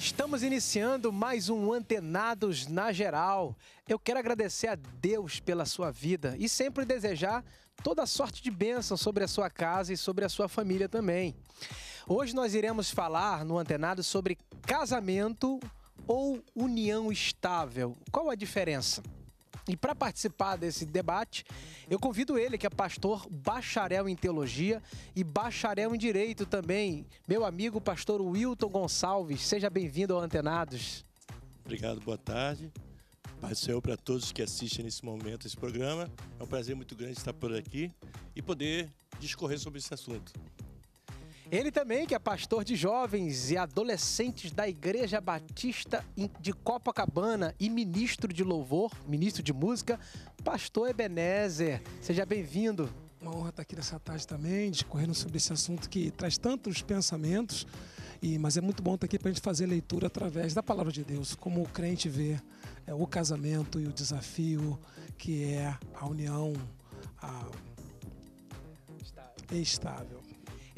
Estamos iniciando mais um Antenados na Geral. Eu quero agradecer a Deus pela sua vida e sempre desejar toda sorte de bênção sobre a sua casa e sobre a sua família também. Hoje nós iremos falar no Antenado sobre casamento ou união estável. Qual a diferença? E para participar desse debate, eu convido ele, que é pastor, bacharel em teologia e bacharel em direito também, meu amigo pastor Wilton Gonçalves. Seja bem-vindo ao Antenados. Obrigado, boa tarde. Paz do Senhor para todos que assistem nesse momento esse programa. É um prazer muito grande estar por aqui e poder discorrer sobre esse assunto. Ele também, que é pastor de jovens e adolescentes da Igreja Batista de Copacabana e ministro de louvor, ministro de música, pastor Ebenezer. Seja bem-vindo. Uma honra estar aqui nessa tarde também, discorrendo sobre esse assunto que traz tantos pensamentos, e mas é muito bom estar aqui para a gente fazer leitura através da palavra de Deus, como o crente vê é, o casamento e o desafio que é a união a... estável. estável.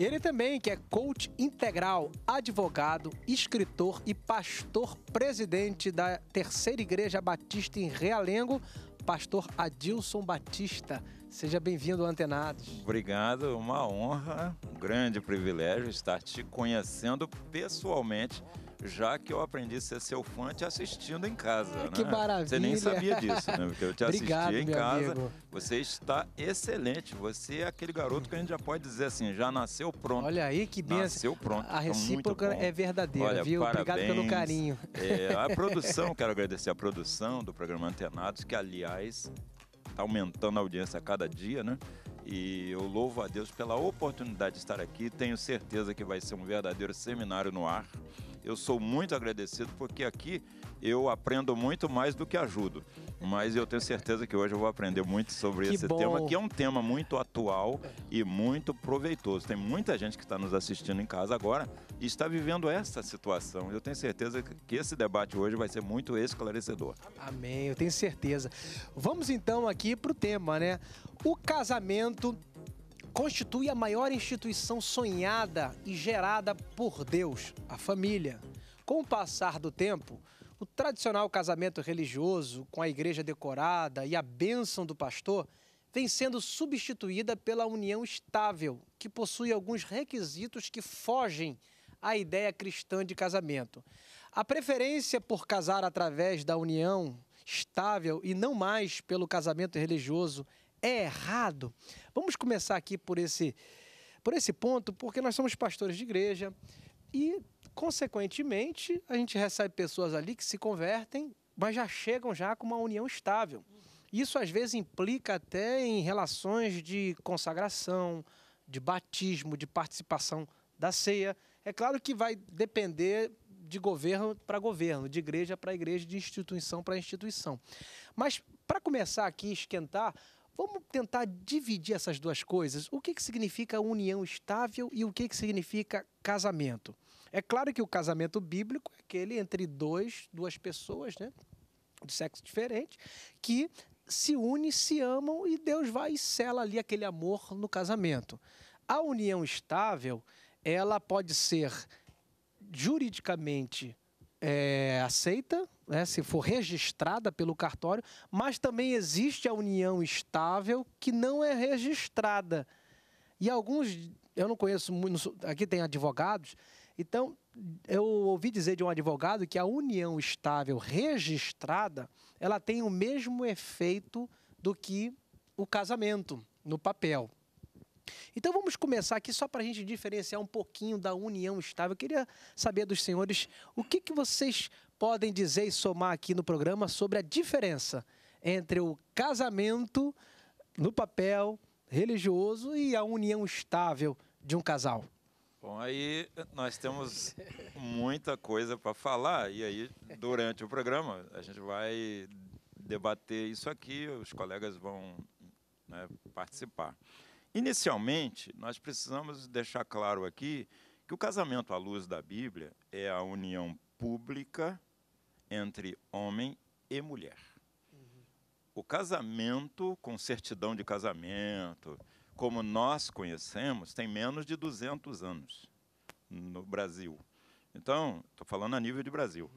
Ele também, que é coach integral, advogado, escritor e pastor presidente da Terceira Igreja Batista em Realengo, pastor Adilson Batista. Seja bem-vindo, Antenados. Obrigado, uma honra, um grande privilégio estar te conhecendo pessoalmente já que eu aprendi a ser seu fã te assistindo em casa. Ah, né? Que maravilha! Você nem sabia disso, né? Porque eu te Obrigado, em casa. Amigo. Você está excelente. Você é aquele garoto que a gente já pode dizer assim, já nasceu pronto. Olha aí que bem Nasceu pronto. A tá recíproca é verdadeira, Olha, viu? Parabéns. Obrigado pelo carinho. É, a produção, quero agradecer a produção do programa Antenados, que aliás está aumentando a audiência a cada dia, né? E eu louvo a Deus pela oportunidade de estar aqui. Tenho certeza que vai ser um verdadeiro seminário no ar eu sou muito agradecido porque aqui eu aprendo muito mais do que ajudo. Mas eu tenho certeza que hoje eu vou aprender muito sobre que esse bom. tema, que é um tema muito atual e muito proveitoso. Tem muita gente que está nos assistindo em casa agora e está vivendo essa situação. Eu tenho certeza que esse debate hoje vai ser muito esclarecedor. Amém, eu tenho certeza. Vamos então aqui para o tema, né? O casamento constitui a maior instituição sonhada e gerada por Deus, a família. Com o passar do tempo, o tradicional casamento religioso, com a igreja decorada e a bênção do pastor, vem sendo substituída pela união estável, que possui alguns requisitos que fogem à ideia cristã de casamento. A preferência por casar através da união estável e não mais pelo casamento religioso é errado? Vamos começar aqui por esse, por esse ponto, porque nós somos pastores de igreja e, consequentemente, a gente recebe pessoas ali que se convertem, mas já chegam já com uma união estável. Isso às vezes implica até em relações de consagração, de batismo, de participação da ceia. É claro que vai depender de governo para governo, de igreja para igreja, de instituição para instituição. Mas para começar aqui esquentar, Vamos tentar dividir essas duas coisas. O que, que significa união estável e o que, que significa casamento? É claro que o casamento bíblico é aquele entre dois, duas pessoas, né? De sexo diferente, que se unem, se amam e Deus vai e sela ali aquele amor no casamento. A união estável, ela pode ser juridicamente é, aceita, né, se for registrada pelo cartório, mas também existe a união estável que não é registrada. E alguns, eu não conheço muito, aqui tem advogados, então eu ouvi dizer de um advogado que a união estável registrada, ela tem o mesmo efeito do que o casamento no papel. Então vamos começar aqui só para a gente diferenciar um pouquinho da união estável. Eu queria saber dos senhores o que, que vocês podem dizer e somar aqui no programa sobre a diferença entre o casamento no papel religioso e a união estável de um casal? Bom, aí nós temos muita coisa para falar e aí durante o programa a gente vai debater isso aqui, os colegas vão né, participar. Inicialmente, nós precisamos deixar claro aqui que o casamento à luz da Bíblia é a união pública entre homem e mulher. Uhum. O casamento com certidão de casamento, como nós conhecemos, tem menos de 200 anos no Brasil. Então, estou falando a nível de Brasil.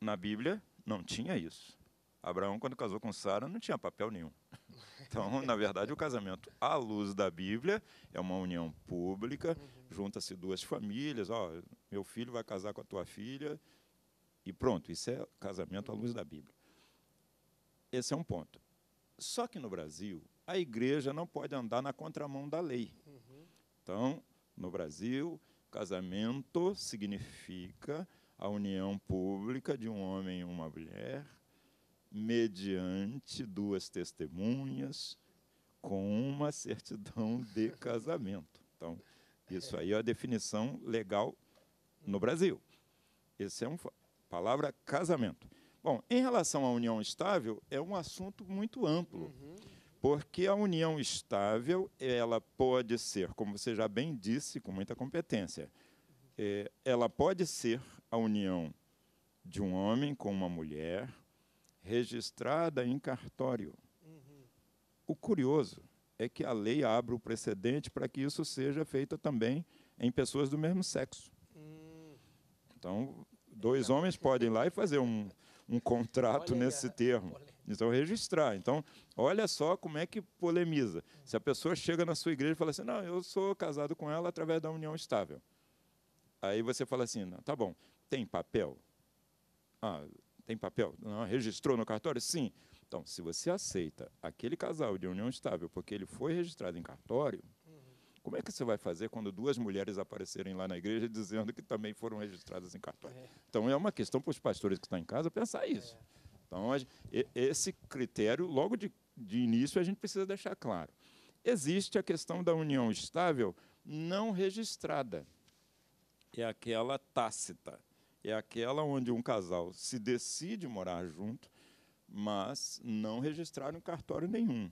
Na Bíblia não tinha isso. Abraão, quando casou com Sara, não tinha papel nenhum. Então, na verdade, o casamento à luz da Bíblia é uma união pública, junta-se duas famílias, ó, meu filho vai casar com a tua filha, e pronto, isso é casamento à luz da Bíblia. Esse é um ponto. Só que no Brasil, a igreja não pode andar na contramão da lei. Então, no Brasil, casamento significa a união pública de um homem e uma mulher, mediante duas testemunhas, com uma certidão de casamento. Então, isso aí é a definição legal no Brasil. Esse é um palavra casamento. Bom, em relação à união estável, é um assunto muito amplo, uhum. porque a união estável ela pode ser, como você já bem disse com muita competência, é, ela pode ser a união de um homem com uma mulher registrada em cartório. Uhum. O curioso é que a lei abre o precedente para que isso seja feito também em pessoas do mesmo sexo. Hum. Então, dois homens podem ir lá e fazer um, um contrato olha nesse a... termo. Então, registrar. Então, olha só como é que polemiza. Se a pessoa chega na sua igreja e fala assim, não, eu sou casado com ela através da união estável. Aí você fala assim, não, tá bom, tem papel? Ah, tem papel? Não, registrou no cartório? Sim. Então, se você aceita aquele casal de união estável porque ele foi registrado em cartório, como é que você vai fazer quando duas mulheres aparecerem lá na igreja dizendo que também foram registradas em cartório? É. Então é uma questão para os pastores que estão em casa pensar isso. É. Então, esse critério, logo de, de início, a gente precisa deixar claro. Existe a questão da união estável não registrada. É aquela tácita. É aquela onde um casal se decide morar junto, mas não registraram cartório nenhum.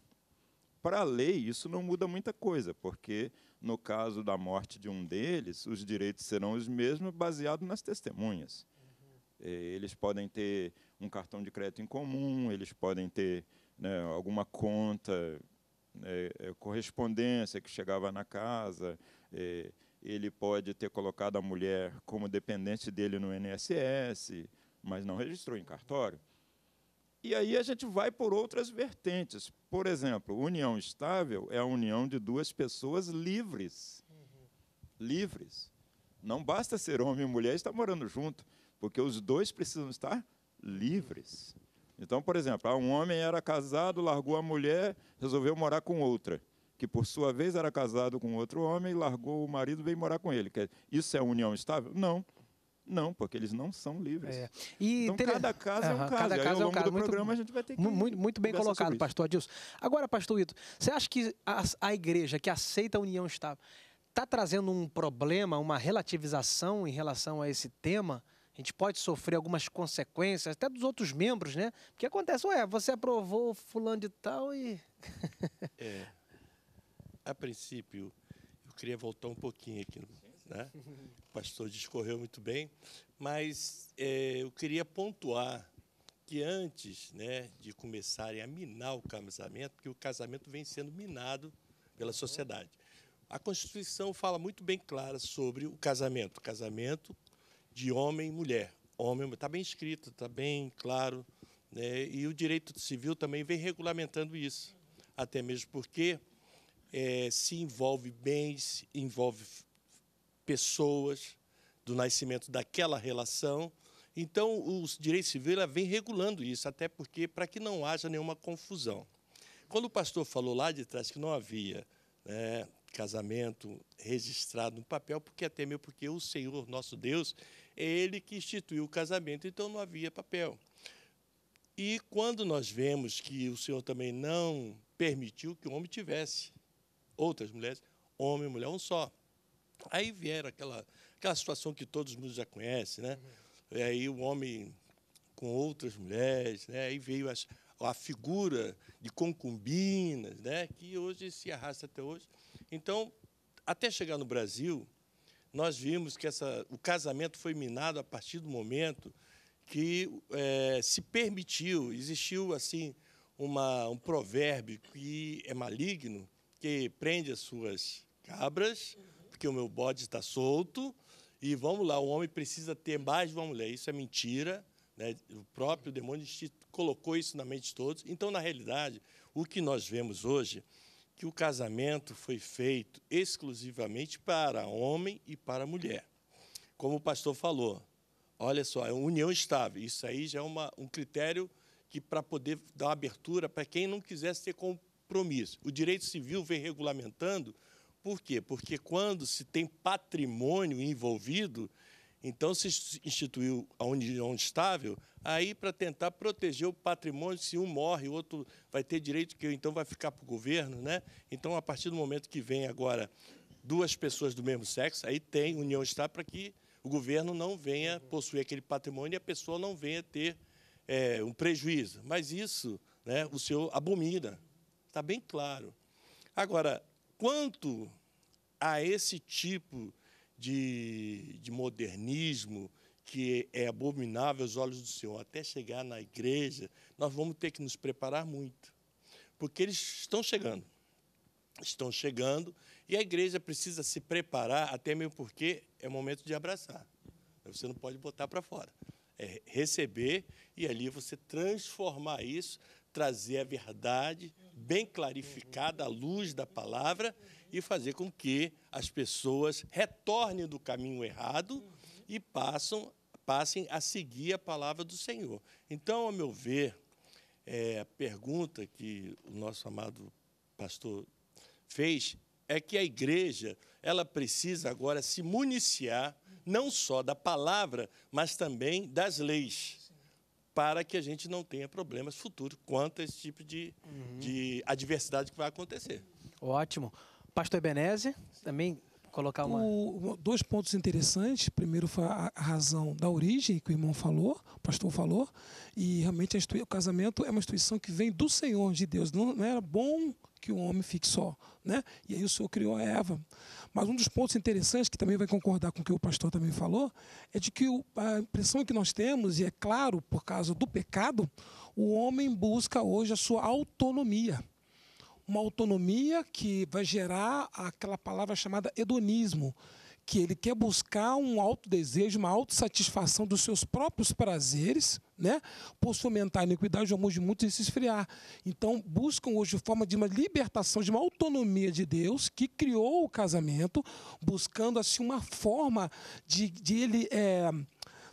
Para a lei, isso não muda muita coisa, porque no caso da morte de um deles, os direitos serão os mesmos baseados nas testemunhas. Uhum. Eh, eles podem ter um cartão de crédito em comum, eles podem ter né, alguma conta, né, eh, correspondência que chegava na casa, é, ele pode ter colocado a mulher como dependente dele no INSS, mas não registrou em cartório. E aí a gente vai por outras vertentes. Por exemplo, união estável é a união de duas pessoas livres. Uhum. Livres. Não basta ser homem e mulher e estar morando junto, porque os dois precisam estar livres. Então, por exemplo, ah, um homem era casado, largou a mulher, resolveu morar com outra, que por sua vez era casado com outro homem, largou o marido e veio morar com ele. Isso é união estável? Não. Não, porque eles não são livres. É. E então, ter... cada caso uhum, é um caso. Cada caso Aí, ao longo é um do muito, programa a gente vai ter que. Muito, muito bem colocado, pastor Adilson. Agora, pastor Ito, você acha que a, a igreja que aceita a união estável está tá trazendo um problema, uma relativização em relação a esse tema? A gente pode sofrer algumas consequências, até dos outros membros, né? Porque acontece, ué, você aprovou fulano de tal e. é. A princípio, eu queria voltar um pouquinho aqui no né? O pastor discorreu muito bem, mas é, eu queria pontuar que antes né, de começarem a minar o casamento, porque o casamento vem sendo minado pela sociedade. A Constituição fala muito bem clara sobre o casamento, casamento de homem e mulher. Homem, está bem escrito, está bem claro, né? e o direito civil também vem regulamentando isso, até mesmo porque é, se envolve bens, envolve pessoas, do nascimento daquela relação. Então, o direito civil vem regulando isso, até porque para que não haja nenhuma confusão. Quando o pastor falou lá de trás que não havia né, casamento registrado no papel, porque até mesmo porque o Senhor nosso Deus é ele que instituiu o casamento, então não havia papel. E quando nós vemos que o Senhor também não permitiu que o homem tivesse outras mulheres, homem e mulher um só. Aí vieram aquela, aquela situação que todos já conhecem, né? E uhum. é, aí o homem com outras mulheres, né? Aí veio as, a figura de concubinas, né? Que hoje se arrasta até hoje. Então, até chegar no Brasil, nós vimos que essa, o casamento foi minado a partir do momento que é, se permitiu, existiu assim uma, um provérbio que é maligno, que prende as suas cabras, uhum porque o meu bode está solto. E vamos lá, o homem precisa ter mais de uma mulher. Isso é mentira. Né? O próprio demônio colocou isso na mente de todos. Então, na realidade, o que nós vemos hoje que o casamento foi feito exclusivamente para homem e para mulher. Como o pastor falou, olha só, é uma união estável. Isso aí já é uma, um critério que para poder dar abertura para quem não quisesse ter compromisso. O direito civil vem regulamentando por quê? Porque quando se tem patrimônio envolvido, então se instituiu a união estável, aí para tentar proteger o patrimônio, se um morre, o outro vai ter direito, que então vai ficar para o governo. Né? Então, a partir do momento que vem agora duas pessoas do mesmo sexo, aí tem união estável para que o governo não venha possuir aquele patrimônio e a pessoa não venha ter é, um prejuízo. Mas isso né, o senhor abomina, está bem claro. Agora, Quanto a esse tipo de, de modernismo que é abominável aos olhos do Senhor, até chegar na igreja, nós vamos ter que nos preparar muito, porque eles estão chegando. Estão chegando e a igreja precisa se preparar, até mesmo porque é momento de abraçar. Você não pode botar para fora. É receber e ali você transformar isso, trazer a verdade bem clarificada à luz da palavra e fazer com que as pessoas retornem do caminho errado e passam, passem a seguir a palavra do Senhor. Então, ao meu ver, é, a pergunta que o nosso amado pastor fez é que a igreja ela precisa agora se municiar não só da palavra, mas também das leis para que a gente não tenha problemas futuros quanto a esse tipo de, uhum. de adversidade que vai acontecer. Ótimo. Pastor Ebenezer também colocar uma... O, dois pontos interessantes. Primeiro foi a, razão da origem que o irmão falou, o pastor falou, e realmente o casamento é uma instituição que vem do Senhor de Deus. Não, não era bom que o homem fique só, né? E aí o Senhor criou a Eva. Mas um dos pontos interessantes, que também vai concordar com o que o pastor também falou, é de que a impressão que nós temos, e é claro, por causa do pecado, o homem busca hoje a sua autonomia. Uma autonomia que vai gerar aquela palavra chamada hedonismo, que ele quer buscar um alto desejo, uma autossatisfação dos seus próprios prazeres, né? Por fomentar a iniquidade, o amor de muitos se esfriar. Então, buscam hoje forma de uma libertação, de uma autonomia de Deus que criou o casamento, buscando assim uma forma de, de ele. É,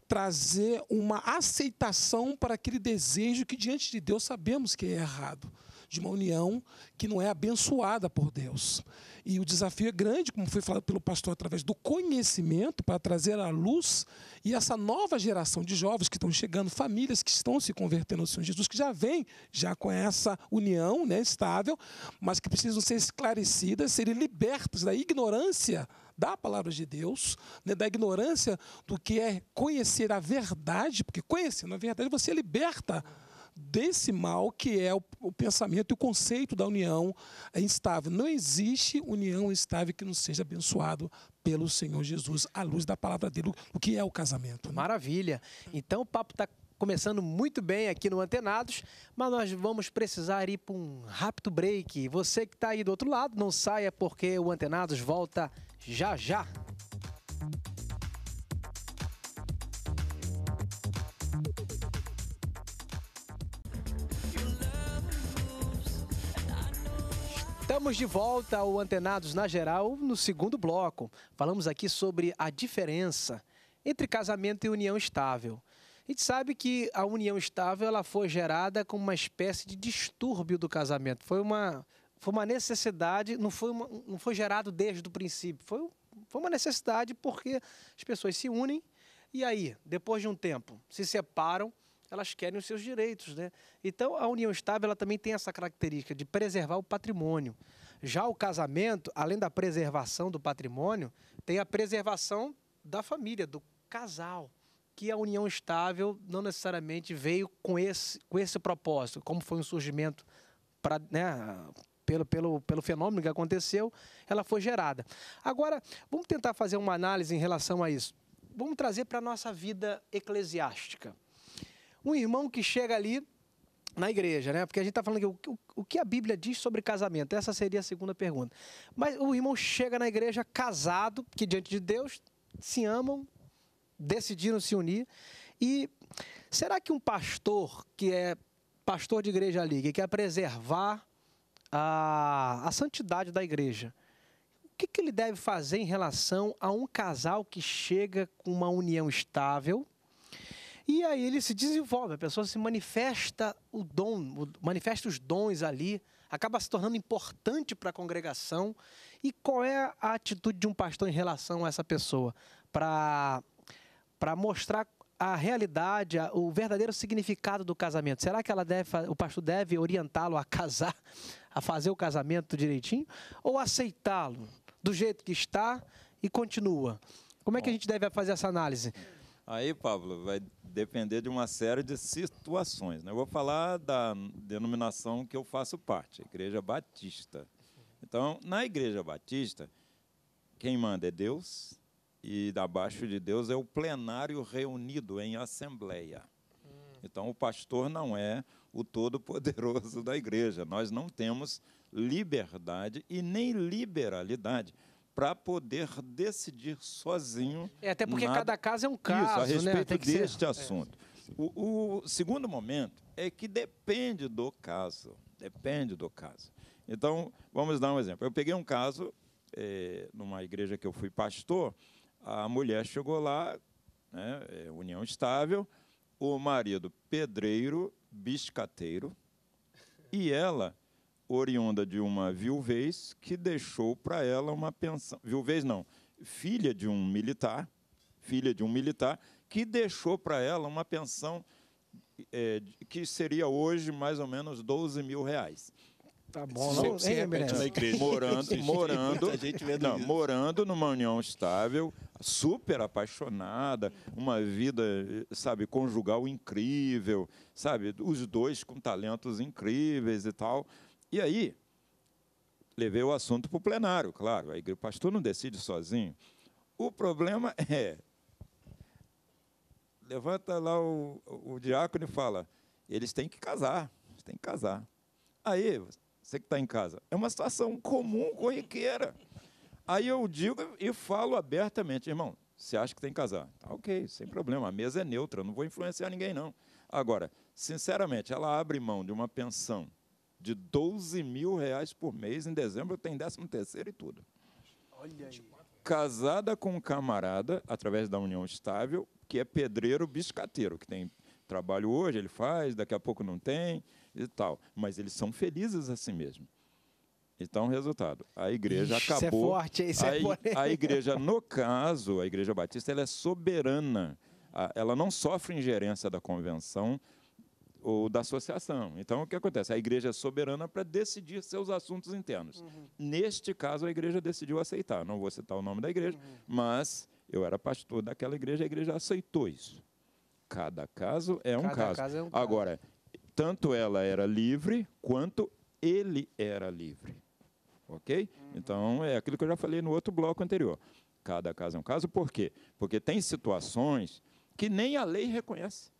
trazer uma aceitação para aquele desejo que diante de Deus sabemos que é errado de uma união que não é abençoada por Deus. E o desafio é grande, como foi falado pelo pastor, através do conhecimento para trazer a luz e essa nova geração de jovens que estão chegando, famílias que estão se convertendo ao Senhor Jesus, que já vem já com essa união né, estável, mas que precisam ser esclarecidas, serem libertas da ignorância da palavra de Deus, né, da ignorância do que é conhecer a verdade, porque conhecendo a verdade você é liberta desse mal que é o, o pensamento e o conceito da união é instável. Não existe união estável que não seja abençoado pelo Senhor Jesus, à luz da palavra dele, o que é o casamento. Né? Maravilha. Então o papo está começando muito bem aqui no Antenados, mas nós vamos precisar ir para um rápido break. Você que está aí do outro lado, não saia porque o Antenados volta já já. Estamos de volta ao Antenados na Geral no segundo bloco. Falamos aqui sobre a diferença entre casamento e união estável. A gente sabe que a união estável ela foi gerada como uma espécie de distúrbio do casamento. Foi uma, foi uma necessidade, não foi, uma, não foi gerado desde o princípio. Foi, foi uma necessidade porque as pessoas se unem e aí, depois de um tempo, se separam elas querem os seus direitos. Né? Então, a união estável ela também tem essa característica de preservar o patrimônio. Já o casamento, além da preservação do patrimônio, tem a preservação da família, do casal que a união estável não necessariamente veio com esse, com esse propósito, como foi um surgimento pra, né, pelo, pelo, pelo fenômeno que aconteceu, ela foi gerada. Agora, vamos tentar fazer uma análise em relação a isso. Vamos trazer para a nossa vida eclesiástica um irmão que chega ali na igreja, né? Porque a gente está falando que o, o, que a Bíblia diz sobre casamento. Essa seria a segunda pergunta. Mas o irmão chega na igreja casado, que diante de Deus se amam, decidiram se unir. E será que um pastor que é pastor de igreja ali, que quer preservar a, a santidade da igreja, o que, que ele deve fazer em relação a um casal que chega com uma união estável? E aí ele se desenvolve, a pessoa se manifesta o dom, manifesta os dons ali, acaba se tornando importante para a congregação. E qual é a atitude de um pastor em relação a essa pessoa? Para para mostrar a realidade, o verdadeiro significado do casamento. Será que ela deve, o pastor deve orientá-lo a casar, a fazer o casamento direitinho, ou aceitá-lo do jeito que está e continua? Como é que a gente deve fazer essa análise? Aí, Pablo, vai depender de uma série de situações. Né? Eu vou falar da denominação que eu faço parte, a Igreja Batista. Então, na Igreja Batista, quem manda é Deus, e abaixo de Deus é o plenário reunido em assembleia. Então, o pastor não é o todo-poderoso da igreja. Nós não temos liberdade e nem liberalidade para poder decidir sozinho. É, até porque na... cada caso é um caso. Isso, a né? respeito né? deste ser... É. assunto. É. O, o segundo momento é que depende do caso. Depende do caso. Então, vamos dar um exemplo. Eu peguei um caso é, numa igreja que eu fui pastor, a mulher chegou lá, né, é, união estável, o marido pedreiro, biscateiro, e ela oriunda de uma viuvez que deixou para ela uma pensão. Viuvez não, filha de um militar, filha de um militar, que deixou para ela uma pensão é, que seria hoje mais ou menos 12 mil reais. Tá bom, não, você é na igreja. Morando, morando, não, morando numa união estável, super apaixonada, uma vida, sabe, conjugal incrível, sabe, os dois com talentos incríveis e tal. E aí, levei o assunto para o plenário, claro. Aí, o pastor não decide sozinho. O problema é. Levanta lá o, o diácono e fala: eles têm que casar, eles têm que casar. Aí, você que está em casa, é uma situação comum, corriqueira. Aí eu digo e falo abertamente, irmão, você acha que tem que casar? Tá, ok, sem problema, a mesa é neutra, não vou influenciar ninguém, não. Agora, sinceramente, ela abre mão de uma pensão de 12 mil reais por mês. Em dezembro tem 13 terceiro e tudo. Olha aí. Casada com um camarada, através da União Estável, que é pedreiro biscateiro, que tem trabalho hoje, ele faz, daqui a pouco não tem e tal. Mas eles são felizes assim mesmo. Então, resultado, a igreja Ixi, acabou. Isso é forte, isso é a, é A igreja, no caso, a igreja batista, ela é soberana. Ela não sofre ingerência da convenção, ou da associação. Então, o que acontece? A igreja é soberana para decidir seus assuntos internos. Uhum. Neste caso, a igreja decidiu aceitar. Não vou citar o nome da igreja, uhum. mas eu era pastor daquela igreja, a igreja aceitou isso. Cada caso é um, Cada caso. caso é um caso. Agora, tanto ela era livre quanto ele era livre. Ok? Uhum. Então, é aquilo que eu já falei no outro bloco anterior. Cada caso é um caso, por quê? Porque tem situações que nem a lei reconhece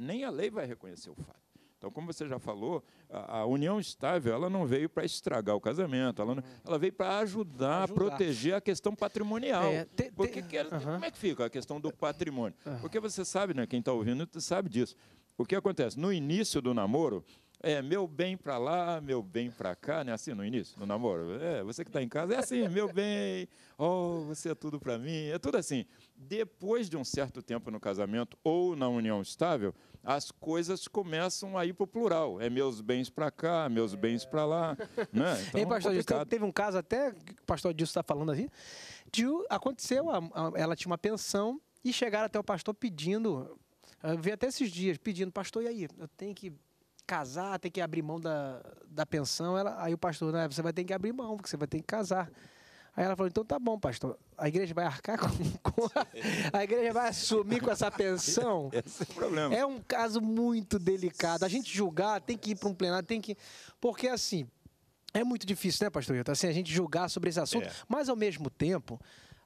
nem a lei vai reconhecer o fato. Então, como você já falou, a, união estável ela não veio para estragar o casamento, ela, não, uhum. ela veio para ajudar, ajudar, proteger a questão patrimonial. É, te, Porque, que, uh -huh. Como é que fica a questão do patrimônio? Uh -huh. Porque você sabe, né, quem está ouvindo sabe disso. O que acontece? No início do namoro, é meu bem para lá, meu bem para cá, né? Assim no início, do namoro. É, você que está em casa é assim, meu bem. Oh, você é tudo para mim. É tudo assim. Depois de um certo tempo no casamento ou na união estável, as coisas começam a ir para o plural. É meus bens para cá, meus é. bens para lá. Né? Então, Ei, é pastor, é teve um caso até, o pastor Dilson está falando aqui, assim, de, aconteceu, a, a, ela tinha uma pensão e chegaram até o pastor pedindo, vem até esses dias, pedindo, pastor, e aí, eu tenho que casar, tenho que abrir mão da, da pensão. Ela, aí o pastor, né, você vai ter que abrir mão, porque você vai ter que casar. Aí ela falou, então tá bom, pastor. A igreja vai arcar com. com a, a, igreja vai assumir com essa pensão. Esse é o problema. É um caso muito delicado. A gente julgar, tem que ir para um plenário, tem que. Porque assim, é muito difícil, né, pastor Hilton? Assim, a gente julgar sobre esse assunto, é. mas ao mesmo tempo.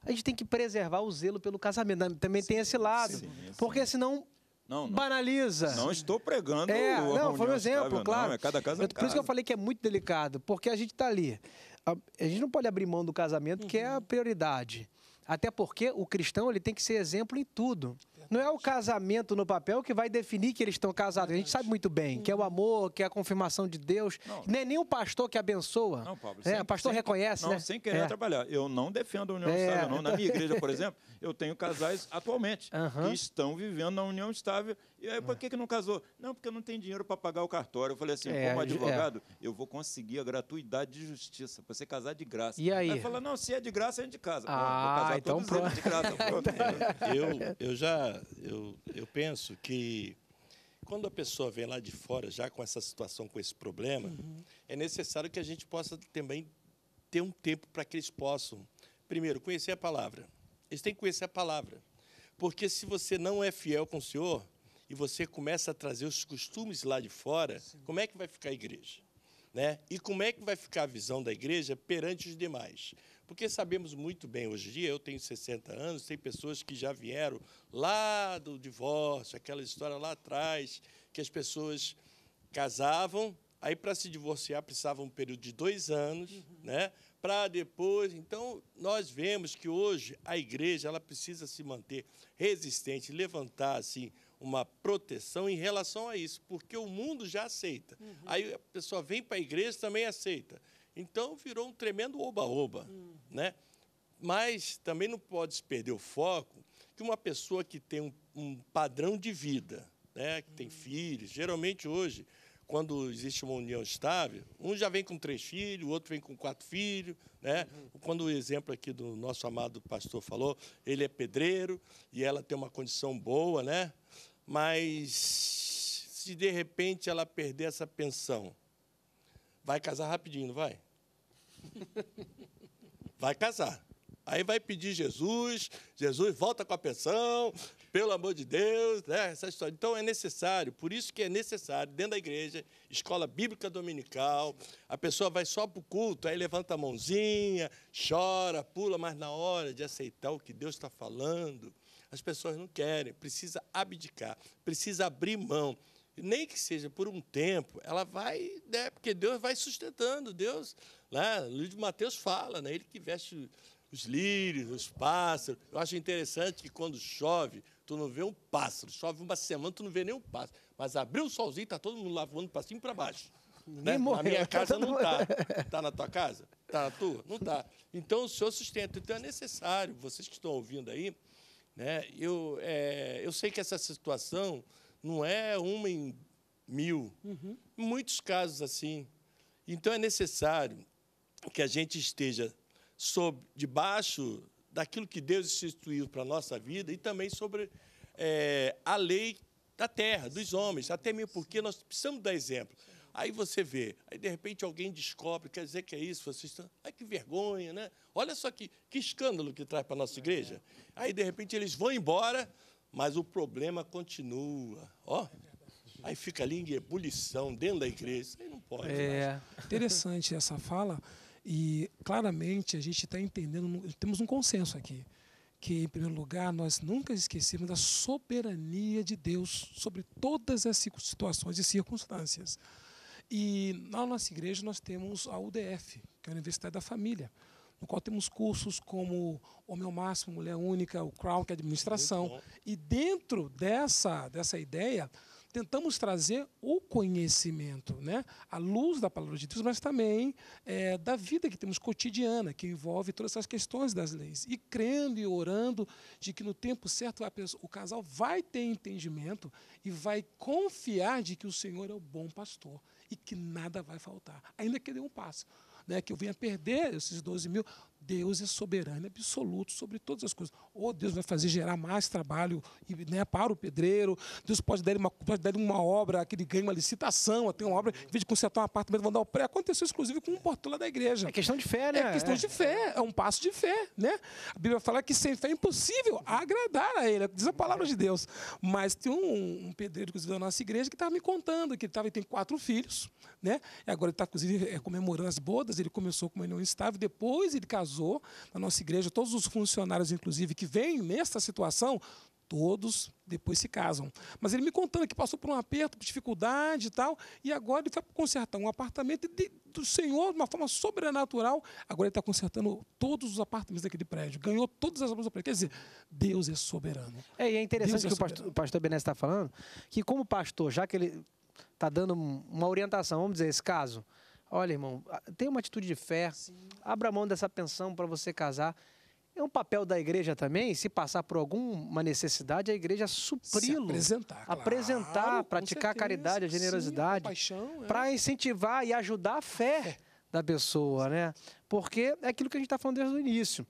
A gente tem que preservar o zelo pelo casamento. Né, também sim, tem esse lado. Sim, sim. Porque senão não, não, banaliza. Não estou pregando. É, não, foi um tá exemplo, claro. Não, é cada caso é por isso que eu falei que é muito delicado, porque a gente está ali a, a gente não pode abrir mão do casamento, uhum. que é a uhum. prioridade. Até porque o cristão ele tem que ser exemplo em tudo. Não é o casamento no papel que vai definir que eles estão casados. A gente sabe muito bem que é o uhum. amor, que é a confirmação de Deus. Não, é nem o pastor que abençoa. Não, Pablo. É, sem, é, o pastor sem, reconhece, não, né? Sem querer é. trabalhar. Eu não defendo a união é. estável, não. Na minha igreja, por exemplo, eu tenho casais atualmente uhum. que estão vivendo na união estável e aí, por é. que, que não casou? Não, porque eu não tenho dinheiro para pagar o cartório. Eu falei assim, é, como é, advogado, é. eu vou conseguir a gratuidade de justiça, para você casar de graça. E aí? Aí falou, não, se é de graça, a é gente casa. Ah, então pronto. De graça, pronto. eu, eu já, eu, eu penso que quando a pessoa vem lá de fora já com essa situação, com esse problema, uhum. é necessário que a gente possa também ter um tempo para que eles possam, primeiro, conhecer a palavra. Eles têm que conhecer a palavra. Porque se você não é fiel com o Senhor, e você começa a trazer os costumes lá de fora, Sim. como é que vai ficar a igreja? Né? E como é que vai ficar a visão da igreja perante os demais? Porque sabemos muito bem hoje em dia, eu tenho 60 anos, tem pessoas que já vieram lá do divórcio, aquela história lá atrás, que as pessoas casavam, aí para se divorciar precisava um período de dois anos, uhum. né? Para depois. Então, nós vemos que hoje a igreja ela precisa se manter resistente, levantar assim, uma proteção em relação a isso, porque o mundo já aceita. Uhum. Aí a pessoa vem para a igreja também aceita. Então virou um tremendo oba-oba, uhum. né? Mas também não pode perder o foco que uma pessoa que tem um, um padrão de vida, né, que uhum. tem hum. filhos, geralmente hoje, quando existe uma união estável, um já vem com três filhos, o outro vem com quatro filhos, né? Uhum. Quando o exemplo aqui do nosso amado pastor falou, ele é pedreiro e ela tem uma condição boa, né? Mas se de repente ela perder essa pensão, vai casar rapidinho, não vai? Vai casar. Aí vai pedir Jesus, Jesus volta com a pensão, pelo amor de Deus, né? essa história. Então é necessário, por isso que é necessário, dentro da igreja, escola bíblica dominical, a pessoa vai só para o culto, aí levanta a mãozinha, chora, pula, mas na hora de aceitar o que Deus está falando, as pessoas não querem, precisa abdicar, precisa abrir mão. Nem que seja por um tempo, ela vai, né, porque Deus vai sustentando, Deus, lá né, o livro de Mateus fala, né, ele que veste os lírios, os pássaros. Eu acho interessante que quando chove, tu não vê um pássaro. Chove uma semana, tu não vê nenhum pássaro. Mas abriu o solzinho, está todo mundo lavando para cima e para baixo. Né? Morreu, a minha tá casa não está. Está na tua casa? Está na tua? Não está. Então o Senhor sustenta. Então é necessário, vocês que estão ouvindo aí, né? Eu, é, eu sei que essa situação não é uma em mil, uhum. muitos casos assim. Então é necessário que a gente esteja sob, debaixo daquilo que Deus instituiu para a nossa vida e também sobre é, a lei da terra, dos homens, até mesmo porque nós precisamos dar exemplo. Aí você vê, aí de repente alguém descobre, quer dizer que é isso, vocês estão. Ai, que vergonha, né? Olha só que, que escândalo que traz para a nossa igreja. Aí de repente eles vão embora, mas o problema continua. Ó. aí fica ali em ebulição dentro da igreja. Isso aí não pode. É interessante essa fala. E claramente a gente está entendendo, temos um consenso aqui, que em primeiro lugar nós nunca esquecemos da soberania de Deus sobre todas as situações e circunstâncias. E na nossa igreja nós temos a UDF, que é a Universidade da Família, no qual temos cursos como Homem ao Máximo, Mulher Única, o Crown, que é Administração. E dentro dessa, dessa ideia, tentamos trazer o conhecimento, né? a luz da palavra de Deus, mas também é, da vida que temos cotidiana, que envolve todas essas questões das leis. E crendo e orando de que no tempo certo pessoa, o casal vai ter entendimento e vai confiar de que o Senhor é o bom pastor e que nada vai faltar. Ainda que dê um passo, né, que eu venha perder esses 12 mil, Deus é soberano absoluto sobre todas as coisas. Ou Deus vai fazer gerar mais trabalho né, para o pedreiro, Deus pode dar uma, pode dar uma obra, que ele ganhe uma licitação, tem uma obra, em vez de consertar um apartamento, mandar o pré. Aconteceu inclusive com um portão lá da igreja. É questão de fé, né? É questão é. de fé, é um passo de fé. Né? A Bíblia fala que sem fé é impossível agradar a ele, diz a palavra de Deus. Mas tem um, um pedreiro, inclusive, da nossa igreja, que estava me contando que ele, tava, ele tem quatro filhos, né? e agora ele está, inclusive, é, comemorando as bodas, ele começou com uma união estável, depois ele casou na nossa igreja, todos os funcionários, inclusive, que vêm nesta situação, todos depois se casam. Mas ele me contando que passou por um aperto, por dificuldade e tal, e agora ele está consertar um apartamento de, do Senhor de uma forma sobrenatural. Agora ele está consertando todos os apartamentos daquele prédio, ganhou todas as obras do prédio. Quer dizer, Deus é soberano. É, e é interessante Deus que é o pastor, o pastor está falando, que como pastor, já que ele está dando uma orientação, vamos dizer, esse caso, Olha, irmão, tenha uma atitude de fé, Sim. abra mão dessa pensão para você casar. É um papel da igreja também, se passar por alguma necessidade, a igreja supri-lo. Apresentar. Claro, apresentar, praticar certeza, a caridade, a generosidade. Para é. incentivar e ajudar a fé é. da pessoa, né? Porque é aquilo que a gente está falando desde o início.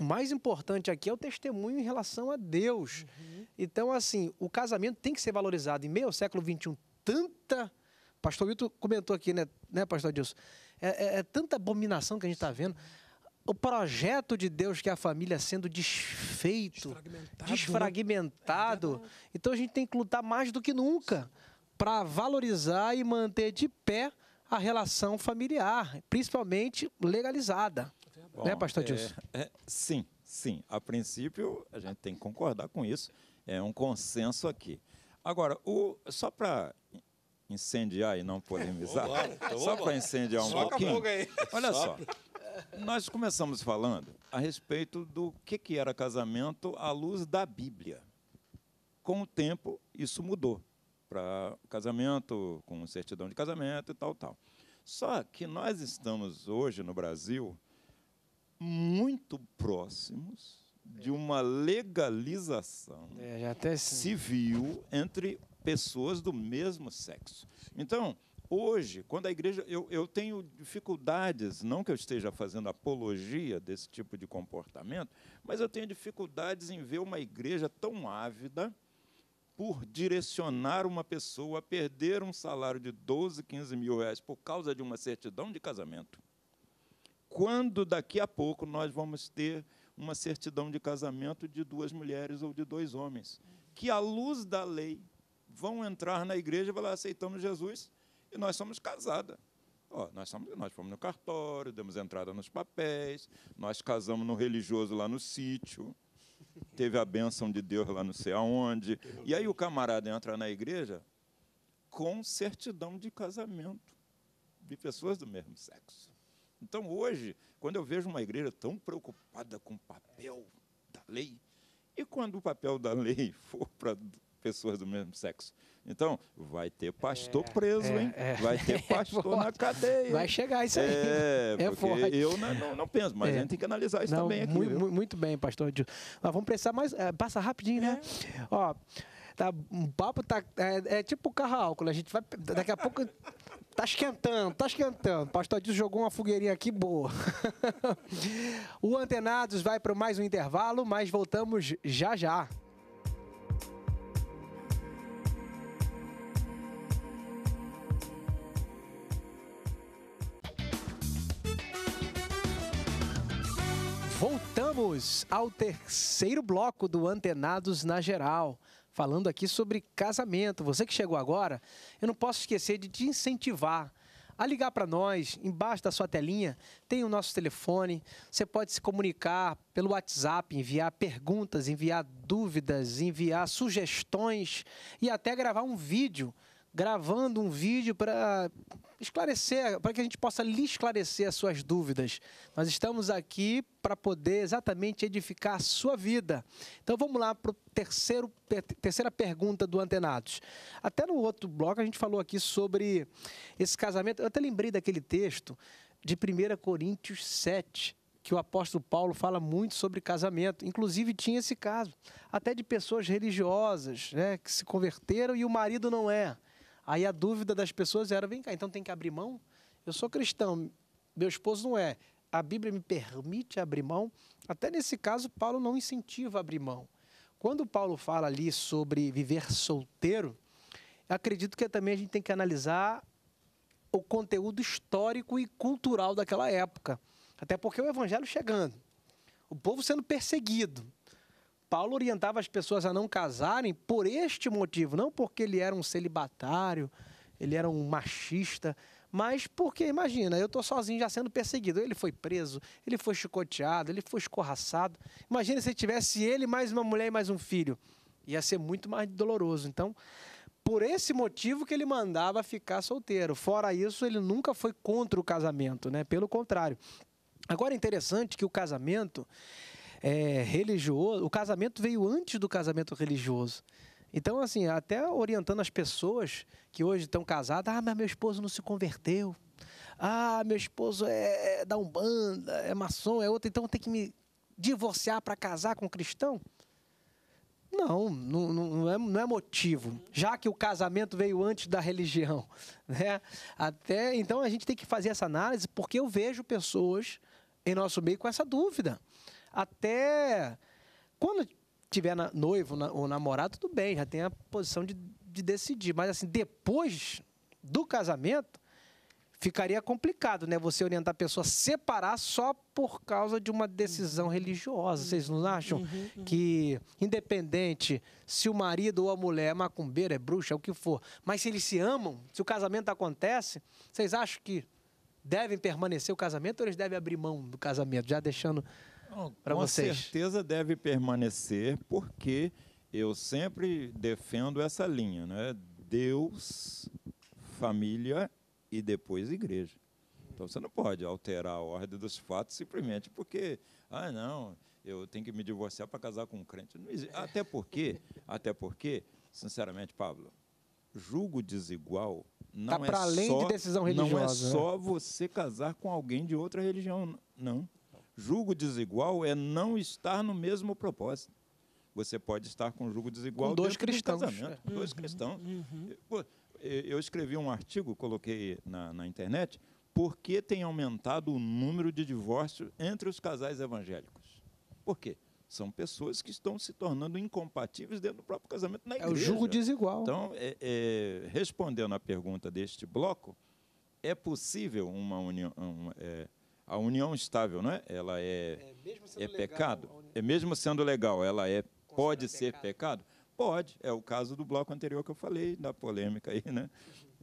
O mais importante aqui é o testemunho em relação a Deus. Uhum. Então, assim, o casamento tem que ser valorizado. Em meio ao século XXI, tanta pastor Wilton comentou aqui, né, né pastor Dilson? É, é, é tanta abominação que a gente está vendo. O projeto de Deus que é a família sendo desfeito, desfragmentado. desfragmentado. É então a gente tem que lutar mais do que nunca para valorizar e manter de pé a relação familiar, principalmente legalizada. Né, Bom, né, pastor Dilson? É, é, sim, sim. A princípio, a gente tem que concordar com isso. É um consenso aqui. Agora, o, só para incendiar e não polemizar? Olá, então só para incendiar um Soca pouquinho. Olha só. Nós começamos falando a respeito do que, que era casamento à luz da Bíblia. Com o tempo, isso mudou para casamento, com certidão de casamento e tal, tal. Só que nós estamos hoje no Brasil muito próximos de uma legalização é, civil entre pessoas do mesmo sexo. Então, hoje, quando a igreja. Eu, eu tenho dificuldades, não que eu esteja fazendo apologia desse tipo de comportamento, mas eu tenho dificuldades em ver uma igreja tão ávida por direcionar uma pessoa a perder um salário de 12, 15 mil reais por causa de uma certidão de casamento. Quando daqui a pouco nós vamos ter uma certidão de casamento de duas mulheres ou de dois homens, que à luz da lei vão entrar na igreja e falar, aceitamos Jesus e nós somos casada. Ó, nós, somos, nós fomos no cartório, demos entrada nos papéis, nós casamos no religioso lá no sítio, teve a bênção de Deus lá não sei aonde. E aí o camarada entra na igreja com certidão de casamento de pessoas do mesmo sexo. Então hoje, quando eu vejo uma igreja tão preocupada com o papel da lei, e quando o papel da lei for para pessoas do mesmo sexo. Então, vai ter pastor é, preso, é, hein? É, vai ter é pastor na cadeia. Vai chegar isso aí. É, é forte. eu não, não, não, penso, mas a gente tem que analisar isso não, também aqui. Muito, muito bem, pastor. Nós vamos precisar mais. É, passa rapidinho, né? É. Ó. Tá, um papo tá. É, tipo carro álcool, né? a gente vai. Daqui a pouco. Tá esquentando, tá esquentando. Pastor Dilson jogou uma fogueirinha aqui boa. o Antenados vai para mais um intervalo, mas voltamos já já. ao terceiro bloco do Antenados na Geral, falando aqui sobre casamento. Você que chegou agora, eu não posso esquecer de te incentivar a ligar para nós. Embaixo da sua telinha tem o nosso telefone. Você pode se comunicar pelo WhatsApp, enviar perguntas, enviar dúvidas, enviar sugestões e até gravar um vídeo. Gravando um vídeo para esclarecer, para que a gente possa lhe esclarecer as suas dúvidas. Nós estamos aqui para poder exatamente edificar a sua vida. Então vamos lá para a terceira pergunta do Antenados. Até no outro bloco a gente falou aqui sobre esse casamento. Eu até lembrei daquele texto de 1 Coríntios 7, que o apóstolo Paulo fala muito sobre casamento. Inclusive tinha esse caso, até de pessoas religiosas, né, que se converteram e o marido não é. Aí a dúvida das pessoas era: vem cá, então tem que abrir mão? Eu sou cristão, meu esposo não é. A Bíblia me permite abrir mão? Até nesse caso, Paulo não incentiva a abrir mão. Quando Paulo fala ali sobre viver solteiro, acredito que também a gente tem que analisar o conteúdo histórico e cultural daquela época. Até porque é o evangelho chegando, o povo sendo perseguido, Paulo orientava as pessoas a não casarem por este motivo, não porque ele era um celibatário, ele era um machista, mas porque, imagina, eu estou sozinho já sendo perseguido. Ele foi preso, ele foi chicoteado, ele foi escorraçado. Imagina se tivesse ele, mais uma mulher e mais um filho. Ia ser muito mais doloroso. Então, por esse motivo que ele mandava ficar solteiro. Fora isso, ele nunca foi contra o casamento, né? Pelo contrário. Agora é interessante que o casamento é, religioso. O casamento veio antes do casamento religioso. Então, assim, até orientando as pessoas que hoje estão casadas, ah, mas meu esposo não se converteu. Ah, meu esposo é, é da Umbanda, é maçom, é outro, então tem que me divorciar para casar com um cristão? Não, não, não, é, não é motivo, já que o casamento veio antes da religião, né? Até então a gente tem que fazer essa análise porque eu vejo pessoas em nosso meio com essa dúvida. Até quando tiver na, noivo na, ou namorado, tudo bem, já tem a posição de, de decidir. Mas assim, depois do casamento, ficaria complicado, né? Você orientar a pessoa a separar só por causa de uma decisão uhum. religiosa. Vocês não acham uhum, uhum. que, independente se o marido ou a mulher é macumbeira, é bruxa, é o que for, mas se eles se amam, se o casamento acontece, vocês acham que devem permanecer o casamento ou eles devem abrir mão do casamento, já deixando para vocês? Com certeza deve permanecer, porque eu sempre defendo essa linha, né? Deus, família e depois igreja. Então você não pode alterar a ordem dos fatos simplesmente porque, ah, não, eu tenho que me divorciar para casar com um crente. até porque, até porque, sinceramente, Pablo, julgo desigual não tá é para além só, de decisão religiosa. Não é né? só você casar com alguém de outra religião, não. Julgo desigual é não estar no mesmo propósito. Você pode estar com julgo desigual com dois cristãos. Do casamento, é. Dois uhum, cristãos. Uhum. Eu escrevi um artigo, coloquei na, na internet, por que tem aumentado o número de divórcios entre os casais evangélicos? Por quê? São pessoas que estão se tornando incompatíveis dentro do próprio casamento na igreja. É o julgo desigual. Então, é, é, respondendo à pergunta deste bloco, é possível uma união, é, a união estável, não é? Ela é, é, é pecado. é mesmo sendo legal, ela é pode ser pecado? pecado? Pode. É o caso do bloco anterior que eu falei da polêmica aí, né?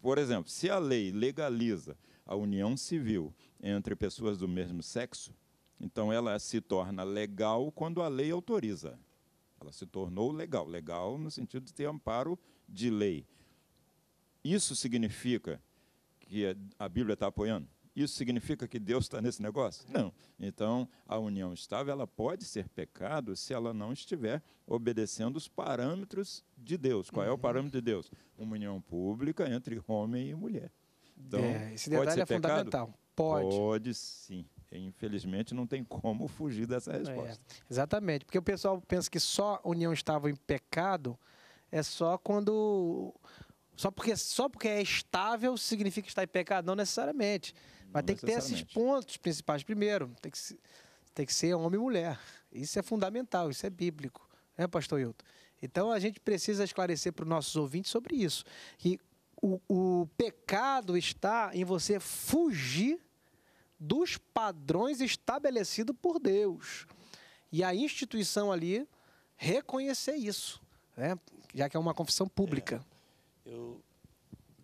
Por exemplo, se a lei legaliza a união civil entre pessoas do mesmo sexo, então ela se torna legal quando a lei autoriza. Ela se tornou legal, legal no sentido de ter amparo de lei. Isso significa que a Bíblia está apoiando? Isso significa que Deus está nesse negócio? Não. Então, a união estável ela pode ser pecado se ela não estiver obedecendo os parâmetros de Deus. Qual é o uhum. parâmetro de Deus? Uma união pública entre homem e mulher. Então, é, esse detalhe pode ser é pecado? fundamental. Pode. Pode sim. Infelizmente, não tem como fugir dessa é, resposta. É, exatamente, porque o pessoal pensa que só união estável em pecado é só quando só porque, só porque é estável significa estar em pecado, não necessariamente. Mas tem que ter esses pontos principais primeiro. Tem que, tem que ser homem e mulher. Isso é fundamental, isso é bíblico, né, pastor Hilton? Então a gente precisa esclarecer para os nossos ouvintes sobre isso. Que o, o pecado está em você fugir dos padrões estabelecidos por Deus. E a instituição ali reconhecer isso, né? já que é uma confissão pública. É, eu,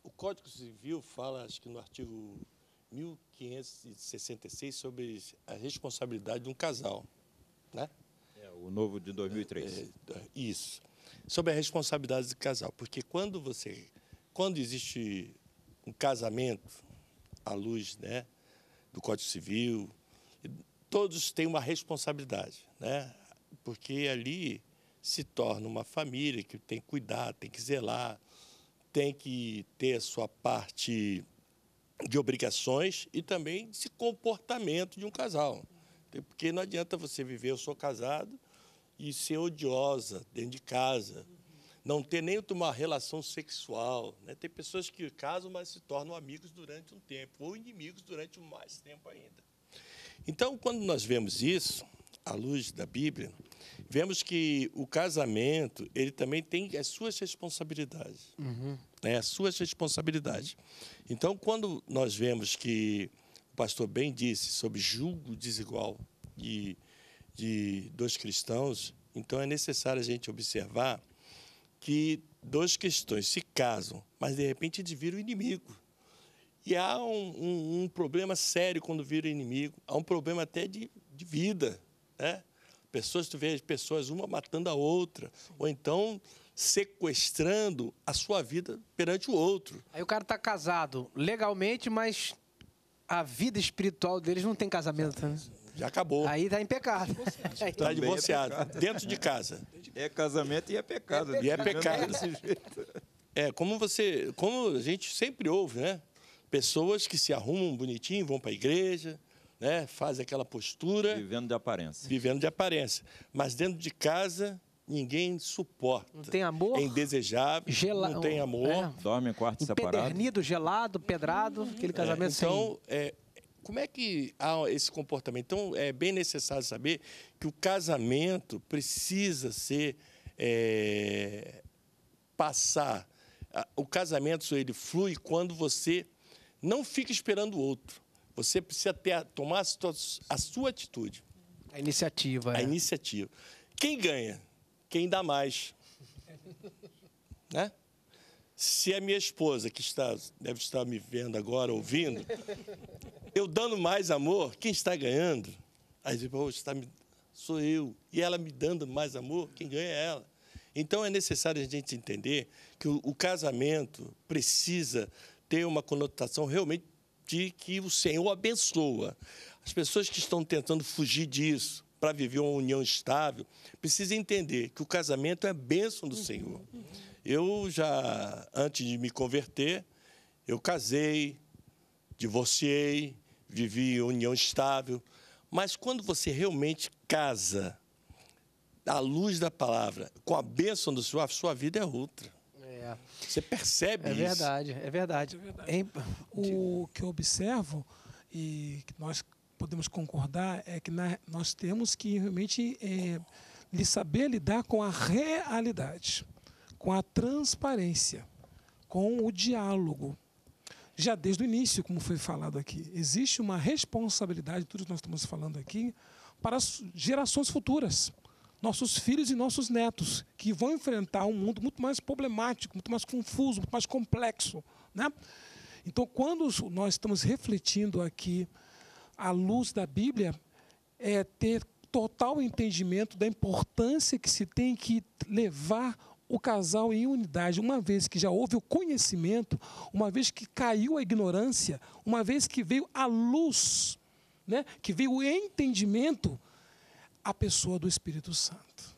o Código Civil fala, acho que no artigo 1566 sobre a responsabilidade de um casal, né? É, o novo de 2003. É, é, isso. Sobre a responsabilidade do casal, porque quando você quando existe um casamento à luz, né, do Código Civil, todos têm uma responsabilidade, né? Porque ali se torna uma família que tem que cuidar, tem que zelar, tem que ter a sua parte de obrigações e também de comportamento de um casal. Porque não adianta você viver, eu sou casado, e ser odiosa dentro de casa. Não ter nem uma relação sexual. Né? Tem pessoas que casam, mas se tornam amigos durante um tempo, ou inimigos durante mais tempo ainda. Então, quando nós vemos isso, à luz da Bíblia, vemos que o casamento ele também tem as suas responsabilidades, uhum. né? as suas responsabilidades. Então, quando nós vemos que o pastor bem disse sobre julgo desigual de, de dois cristãos, então é necessário a gente observar que dois cristãos se casam, mas de repente eles viram inimigo. E há um, um, um problema sério quando viram inimigo, há um problema até de, de vida né? Pessoas, tu vê pessoas uma matando a outra, ou então sequestrando a sua vida perante o outro. Aí o cara está casado legalmente, mas a vida espiritual deles não tem casamento, né? Já acabou. Aí tá em pecado. Tá, tá divorciado. É Dentro de casa. É casamento e é pecado. E é pecado. É, como você. Como a gente sempre ouve, né? Pessoas que se arrumam bonitinho, vão para a igreja, né? faz aquela postura. Vivendo de aparência. Vivendo de aparência. Mas dentro de casa, ninguém suporta. Não tem amor? É indesejável, Gela... não tem amor. É. Dorme em quarto separado. Pedernido, gelado, pedrado, aquele é, casamento é, Então, sem... é, como é que há esse comportamento? Então, é bem necessário saber que o casamento precisa ser... É, passar... O casamento, ele flui quando você não fica esperando o outro você precisa ter, tomar a sua, a sua atitude. A iniciativa. A é. iniciativa. Quem ganha? Quem dá mais. né? Se a minha esposa, que está, deve estar me vendo agora, ouvindo, eu dando mais amor, quem está ganhando? Aí diz, oh, está me... sou eu. E ela me dando mais amor, quem ganha é ela. Então é necessário a gente entender que o, o casamento precisa ter uma conotação realmente de que o Senhor abençoa. As pessoas que estão tentando fugir disso para viver uma união estável precisam entender que o casamento é bênção do Senhor. Eu já, antes de me converter, eu casei, divorciei, vivi união estável. Mas quando você realmente casa, à luz da palavra, com a bênção do Senhor, a sua vida é outra. É. Você percebe é isso. Verdade, é verdade, é verdade. O que eu observo e que nós podemos concordar é que nós temos que realmente é, saber lidar com a realidade, com a transparência, com o diálogo. Já desde o início, como foi falado aqui, existe uma responsabilidade, tudo que nós estamos falando aqui, para gerações futuras nossos filhos e nossos netos, que vão enfrentar um mundo muito mais problemático, muito mais confuso, muito mais complexo. Né? Então, quando nós estamos refletindo aqui à luz da Bíblia, é ter total entendimento da importância que se tem que levar o casal em unidade, uma vez que já houve o conhecimento, uma vez que caiu a ignorância, uma vez que veio a luz, né, que veio o entendimento, a pessoa do Espírito Santo.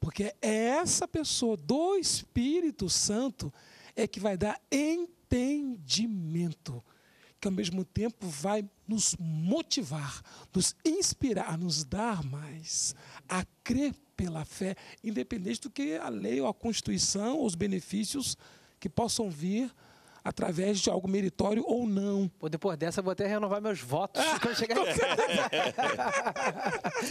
Porque é essa pessoa do Espírito Santo é que vai dar entendimento, que ao mesmo tempo vai nos motivar, nos inspirar, nos dar mais a crer pela fé, independente do que a lei ou a Constituição ou os benefícios que possam vir através de algo meritório ou não. Pô, depois dessa eu vou até renovar meus votos ah, quando chegar aqui.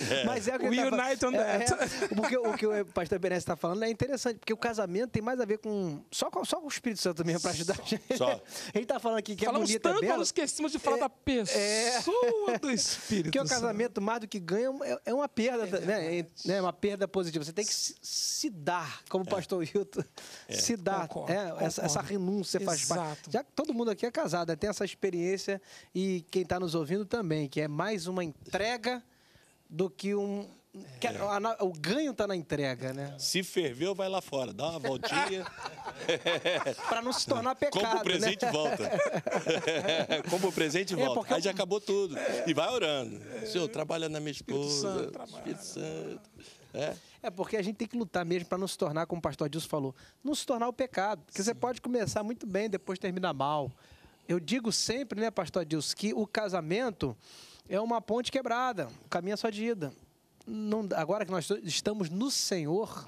É. Mas é o que We unite on é, that. É, porque o que o pastor Benes está falando é interessante, porque o casamento tem mais a ver com... Só com, só o Espírito Santo mesmo para ajudar só, a gente. Só. Ele está falando aqui que Falamos é bonita, tanto, é bela. esquecemos de falar é, da é. pessoa do Espírito Porque o casamento, mais do que ganha, é, uma perda, né? É uma perda positiva. Você tem que se, se dar, como o pastor Hilton, se dar. Concordo, essa, concordo. essa renúncia faz Exato. parte Exato. Já todo mundo aqui é casado, né? tem essa experiência e quem está nos ouvindo também, que é mais uma entrega do que um, é. A, a, o ganho está na entrega, né? Se ferveu, vai lá fora, dá uma voltinha. para não se tornar pecado. Como né? o presente né? volta. Como o presente volta. É Aí já acabou tudo. É. E vai orando. Senhor, trabalha na minha esposa. Espírito Santo. Espírito Santo. É. é. porque a gente tem que lutar mesmo para não se tornar, como o pastor Dilson falou, não se tornar o pecado. Porque Sim. você pode começar muito bem, depois terminar mal. Eu digo sempre, né, pastor Dilson, que o casamento é uma ponte quebrada, o caminho é só de ida. Não, agora que nós estamos no Senhor,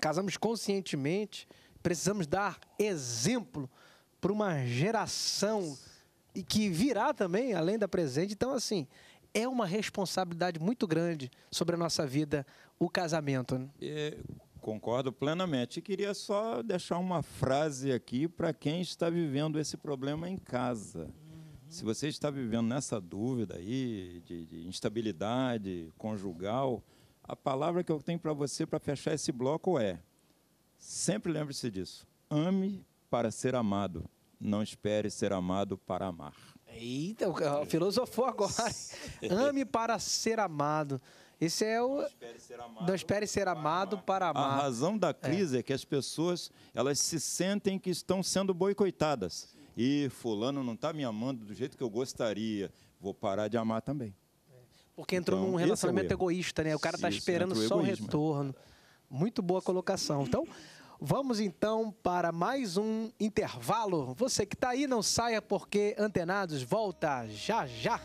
casamos conscientemente, precisamos dar exemplo para uma geração e que virá também, além da presente. Então, assim, é uma responsabilidade muito grande sobre a nossa vida, o casamento. Né? É, concordo plenamente. E queria só deixar uma frase aqui para quem está vivendo esse problema em casa. Uhum. Se você está vivendo nessa dúvida aí de, de instabilidade conjugal, a palavra que eu tenho para você para fechar esse bloco é: sempre lembre-se disso. Ame para ser amado. Não espere ser amado para amar. Eita, filosofou agora. Ame para ser amado. Esse é o. Não espere ser amado, espere ser amado para, amar. para amar. A razão da é. crise é. é. que as pessoas elas se sentem que estão sendo boicotadas. E Fulano não está me amando do jeito que eu gostaria. Vou parar de amar também. Porque entrou então, num é relacionamento é egoísta, né? O cara está esperando só o retorno. Muito boa colocação. Então, Vamos então para mais um intervalo. Você que está aí, não saia porque Antenados volta já já.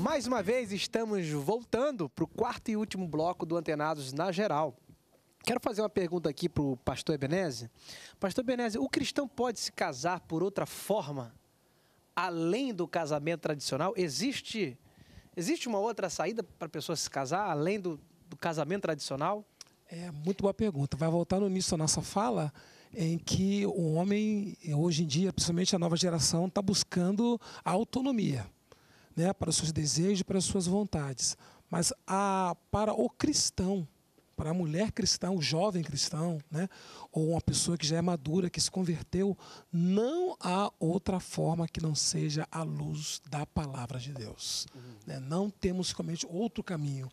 Mais uma vez, estamos voltando para o quarto e último bloco do Antenados na geral. Quero fazer uma pergunta aqui para o pastor Ebenezer. Pastor Ebenezer, o cristão pode se casar por outra forma além do casamento tradicional? Existe existe uma outra saída para a pessoa se casar além do, do, casamento tradicional? É muito boa pergunta. Vai voltar no início da nossa fala em que o homem hoje em dia, principalmente a nova geração, está buscando a autonomia, né, para os seus desejos, para as suas vontades. Mas a, ah, para o cristão, para a mulher cristã, o jovem cristão, né, ou uma pessoa que já é madura, que se converteu, não há outra forma que não seja a luz da palavra de Deus. Uhum. Né? Não temos realmente outro caminho.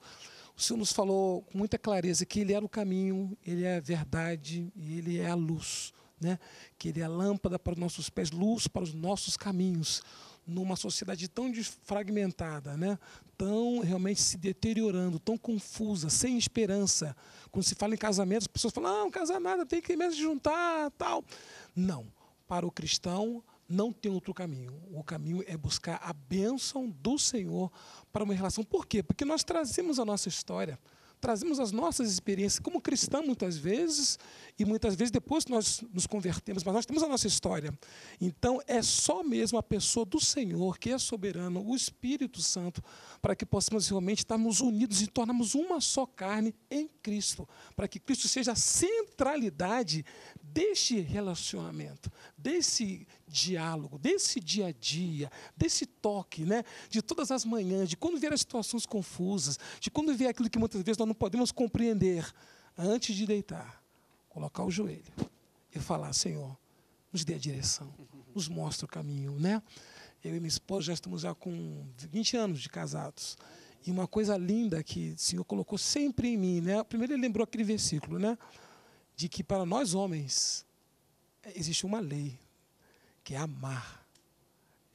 O Senhor nos falou com muita clareza que Ele era o caminho, Ele é a verdade e Ele é a luz. Né? Que Ele é a lâmpada para os nossos pés, luz para os nossos caminhos numa sociedade tão desfragmentada, né? tão realmente se deteriorando, tão confusa, sem esperança. Quando se fala em casamento, as pessoas falam, não casar nada, tem que mesmo juntar, tal. Não. Para o cristão, não tem outro caminho. O caminho é buscar a bênção do Senhor para uma relação. Por quê? Porque nós trazemos a nossa história trazemos as nossas experiências como cristã muitas vezes e muitas vezes depois que nós nos convertemos, mas nós temos a nossa história. Então é só mesmo a pessoa do Senhor que é soberano, o Espírito Santo, para que possamos realmente estarmos unidos e tornarmos uma só carne em Cristo, para que Cristo seja a centralidade deste relacionamento, desse diálogo, desse dia a dia, desse toque, né? de todas as manhãs, de quando vier as situações confusas, de quando vier aquilo que muitas vezes nós não podemos compreender, antes de deitar, colocar o joelho e falar: Senhor, nos dê a direção, nos mostre o caminho. Né? Eu e minha esposa já estamos já com 20 anos de casados. E uma coisa linda que o Senhor colocou sempre em mim, né? Primeiro ele lembrou aquele versículo, né? De que para nós homens existe uma lei, que é amar.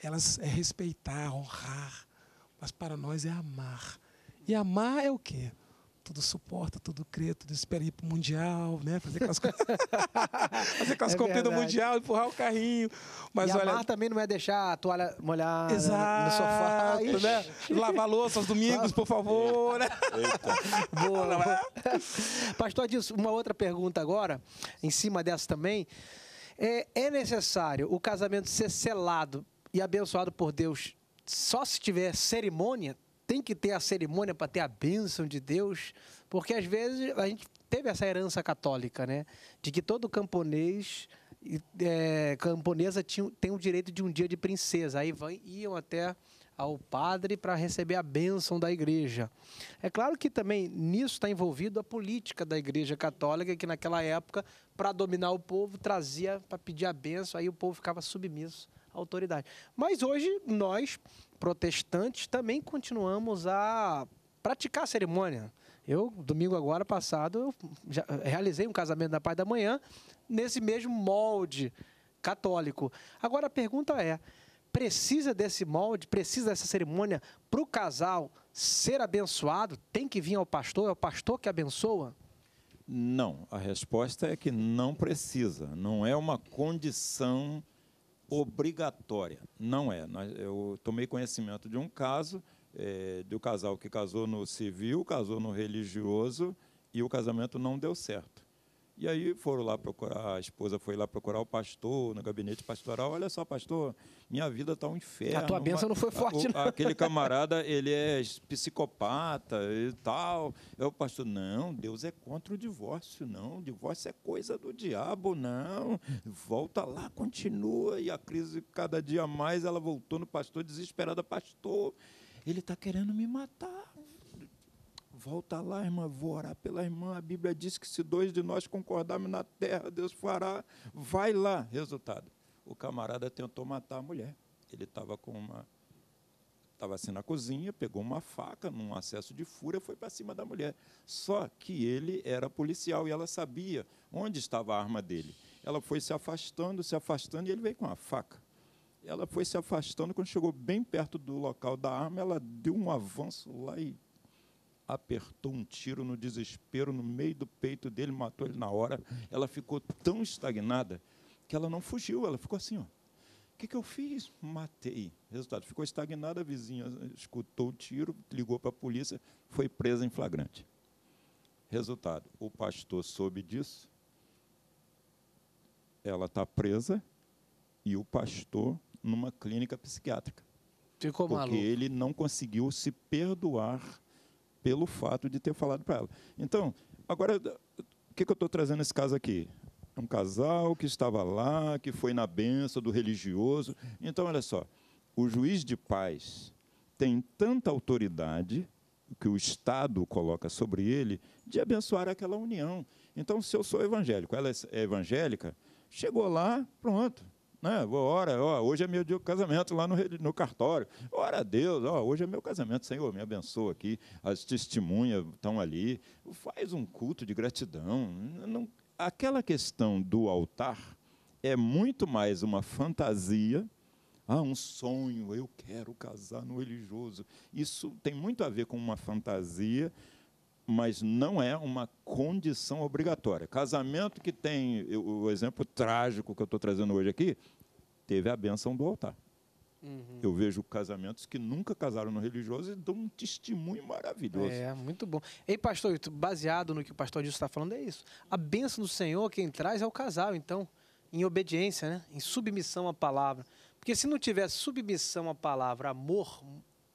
Elas é respeitar, honrar, mas para nós é amar. E amar é o quê? tudo suporta, tudo crê, tudo espera ir o Mundial, né? Fazer aquelas coisas. fazer aquelas é do Mundial, empurrar o carrinho. Mas e olha. também não é deixar a toalha molhar Exato, no sofá. Né? Lavar louça aos domingos, por favor. Né? Eita. Boa. É? Pastor disso, uma outra pergunta agora, em cima dessa também. É, é necessário o casamento ser selado e abençoado por Deus só se tiver cerimônia? Tem que ter a cerimônia para ter a bênção de Deus? Porque às vezes a gente teve essa herança católica, né? De que todo camponês é, camponesa tinha, tem o direito de um dia de princesa. Aí vão, iam até ao padre para receber a bênção da igreja. É claro que também nisso está envolvido a política da igreja católica, que naquela época, para dominar o povo, trazia para pedir a bênção, aí o povo ficava submisso à autoridade. Mas hoje nós, protestantes, também continuamos a praticar a cerimônia. Eu, domingo agora passado, eu realizei um casamento da Pai da manhã, nesse mesmo molde católico. Agora a pergunta é: precisa desse molde, precisa dessa cerimônia para o casal ser abençoado? Tem que vir ao pastor? É o pastor que abençoa? Não, a resposta é que não precisa, não é uma condição obrigatória, não é. Eu tomei conhecimento de um caso é, do casal que casou no civil, casou no religioso e o casamento não deu certo. E aí foram lá procurar, a esposa foi lá procurar o pastor no gabinete pastoral. Olha só, pastor, minha vida está um inferno. A tua bênção não foi forte, não. Aquele camarada, ele é psicopata e tal. Eu, o pastor, não, Deus é contra o divórcio, não. O divórcio é coisa do diabo, não. Volta lá, continua. E a crise, cada dia mais, ela voltou no pastor, desesperada. Pastor, ele está querendo me matar. Volta lá, irmã, vou orar pela irmã. A Bíblia diz que se dois de nós concordarmos na terra, Deus fará. Vai lá. Resultado: o camarada tentou matar a mulher. Ele estava com uma. Estava assim na cozinha, pegou uma faca, num acesso de fúria, foi para cima da mulher. Só que ele era policial e ela sabia onde estava a arma dele. Ela foi se afastando, se afastando, e ele veio com a faca ela foi se afastando. Quando chegou bem perto do local da arma, ela deu um avanço lá e apertou um tiro no desespero, no meio do peito dele, matou ele na hora. Ela ficou tão estagnada que ela não fugiu, ela ficou assim, ó. O que, que eu fiz? Matei. Resultado, ficou estagnada, a vizinha escutou o tiro, ligou para a polícia, foi presa em flagrante. Resultado, o pastor soube disso, ela está presa e o pastor numa clínica psiquiátrica. Ficou porque maluco. ele não conseguiu se perdoar pelo fato de ter falado para ela. Então, agora, o que, que eu estou trazendo esse caso aqui? É um casal que estava lá, que foi na benção do religioso. Então, olha só, o juiz de paz tem tanta autoridade que o Estado coloca sobre ele de abençoar aquela união. Então, se eu sou evangélico, ela é, é evangélica, chegou lá, pronto, né? Ora, ó, hoje é meu dia de casamento lá no, no cartório. Ora a Deus, ó, hoje é meu casamento, Senhor, me abençoa aqui. As testemunhas estão ali. Faz um culto de gratidão. Não, aquela questão do altar é muito mais uma fantasia. Ah, um sonho, eu quero casar no religioso. Isso tem muito a ver com uma fantasia mas não é uma condição obrigatória. Casamento que tem o exemplo trágico que eu estou trazendo hoje aqui, teve a benção do altar. Uhum. Eu vejo casamentos que nunca casaram no religioso e dão um testemunho maravilhoso. É, muito bom. Ei, pastor, baseado no que o pastor disso está falando, é isso. A bênção do Senhor, quem traz é o casal, então, em obediência, né? em submissão à palavra. Porque se não tiver submissão à palavra, amor,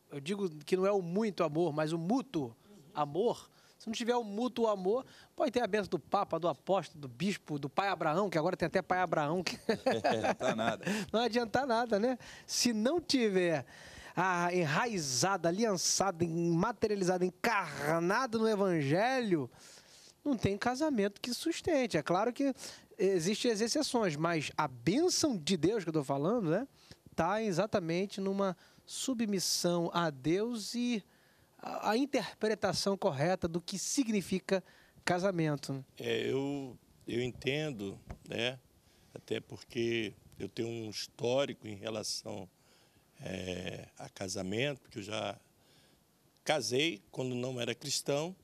eu digo que não é o muito amor, mas o mútuo amor, se não tiver o mútuo amor, pode ter a benção do Papa, do apóstolo, do bispo, do pai Abraão, que agora tem até pai Abraão. Que... É, tá nada. não adianta nada, né? Se não tiver a enraizada, aliançada, materializada, encarnada no Evangelho, não tem casamento que sustente. É claro que existem as exceções, mas a bênção de Deus que eu estou falando, né? Está exatamente numa submissão a Deus e a, interpretação correta do que significa casamento. É, eu, eu entendo, né? Até porque eu tenho um histórico em relação é, a casamento, porque eu já casei quando não era cristão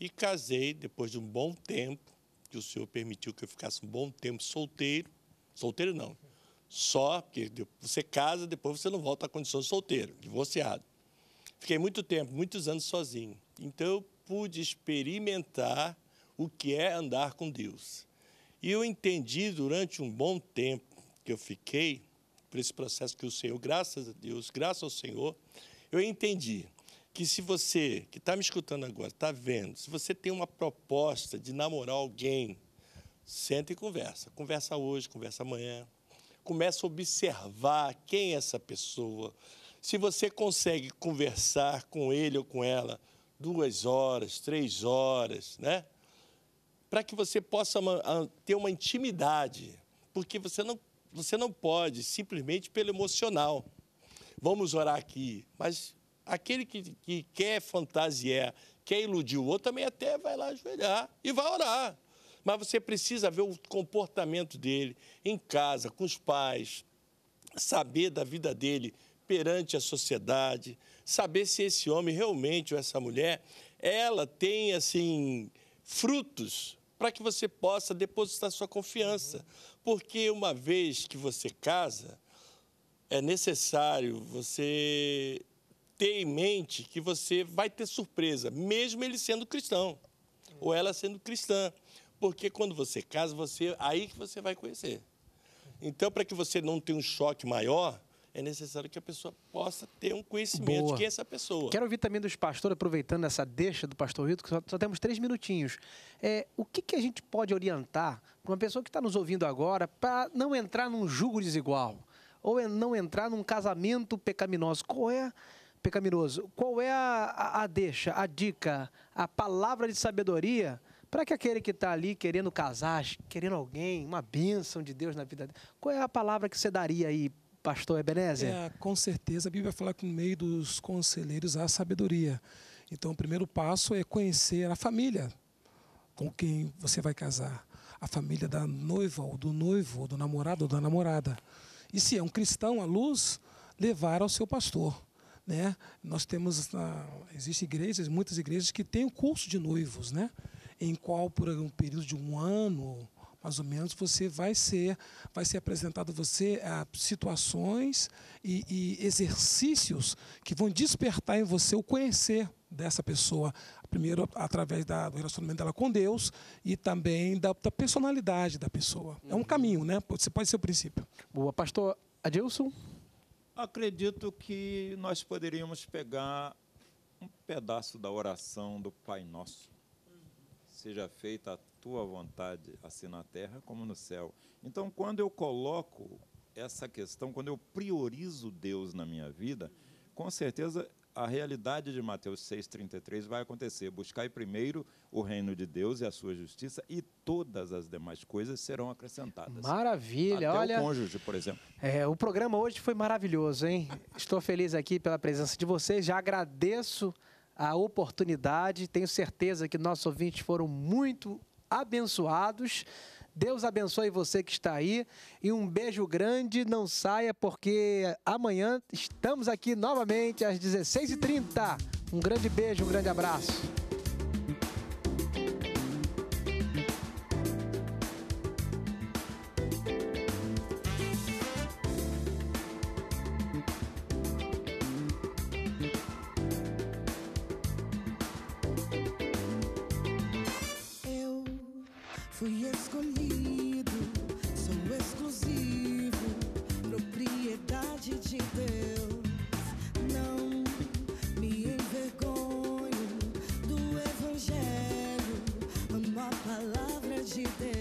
e casei depois de um bom tempo, que o Senhor permitiu que eu ficasse um bom tempo solteiro. Solteiro não, só, porque você casa, depois você não volta à condição de solteiro, divorciado. Fiquei muito tempo, muitos anos sozinho. Então eu pude experimentar o que é andar com Deus. E eu entendi durante um bom tempo que eu fiquei, por esse processo que o Senhor, graças a Deus, graças ao Senhor, eu entendi que se você que está me escutando agora, está vendo, se você tem uma proposta de namorar alguém, senta e conversa. Conversa hoje, conversa amanhã. Começa a observar quem é essa pessoa, se você consegue conversar com ele ou com ela duas horas, três horas, né? Para que você possa ah, ter uma intimidade, porque você não, você não pode simplesmente pelo emocional. Vamos orar aqui, mas aquele que, que quer fantasiar, quer iludir o outro, também até vai lá ajoelhar e vai orar. Mas você precisa ver o comportamento dele em casa, com os pais, saber da vida dele perante a sociedade, saber se esse homem realmente ou essa mulher, ela tem assim frutos para que você possa depositar sua confiança. Porque uma vez que você casa, é necessário você ter em mente que você vai ter surpresa, mesmo ele sendo cristão ou ela sendo cristã. Porque quando você casa, você aí que você vai conhecer. Então, para que você não tenha um choque maior, é necessário que a pessoa possa ter um conhecimento Boa. de quem é essa pessoa. Quero ouvir também dos pastores, aproveitando essa deixa do pastor Rito, que só, só temos três minutinhos. É, o que, que a gente pode orientar para uma pessoa que está nos ouvindo agora para não entrar num julgo desigual? Ou é não entrar num casamento pecaminoso? Qual é pecaminoso. Qual é a, a, a, deixa, a dica, a palavra de sabedoria para que aquele que está ali querendo casar, querendo alguém, uma bênção de Deus na vida dele, qual é a palavra que você daria aí pastor Ebenezer? É, com certeza a Bíblia fala que no meio dos conselheiros há sabedoria. Então o primeiro passo é conhecer a família com quem você vai casar. A família da noiva, ou do noivo, ou do namorado, ou da namorada. E se é um cristão, à luz, levar ao seu pastor. Né? Nós temos, existem igrejas, muitas igrejas que têm o um curso de noivos, né? em qual por um período de um ano, mais ou menos, você vai ser, vai ser apresentado você a eh, situações e, e exercícios que vão despertar em você o conhecer dessa pessoa, primeiro através da, do relacionamento dela com Deus e também da, da personalidade da pessoa. É um uhum. caminho, né? Você pode ser o princípio. Boa, pastor Adilson. Acredito que nós poderíamos pegar um pedaço da oração do Pai Nosso seja feita a tua vontade, assim na terra como no céu. Então, quando eu coloco essa questão, quando eu priorizo Deus na minha vida, com certeza a realidade de Mateus 6,33 vai acontecer. Buscai primeiro o reino de Deus e a sua justiça, e todas as demais coisas serão acrescentadas. Maravilha, Até olha. O cônjuge, por exemplo. É, o programa hoje foi maravilhoso, hein? Estou feliz aqui pela presença de vocês, já agradeço a oportunidade. Tenho certeza que nossos ouvintes foram muito abençoados. Deus abençoe você que está aí e um beijo grande. Não saia, porque amanhã estamos aqui novamente às 16h30. Um grande beijo, um grande abraço.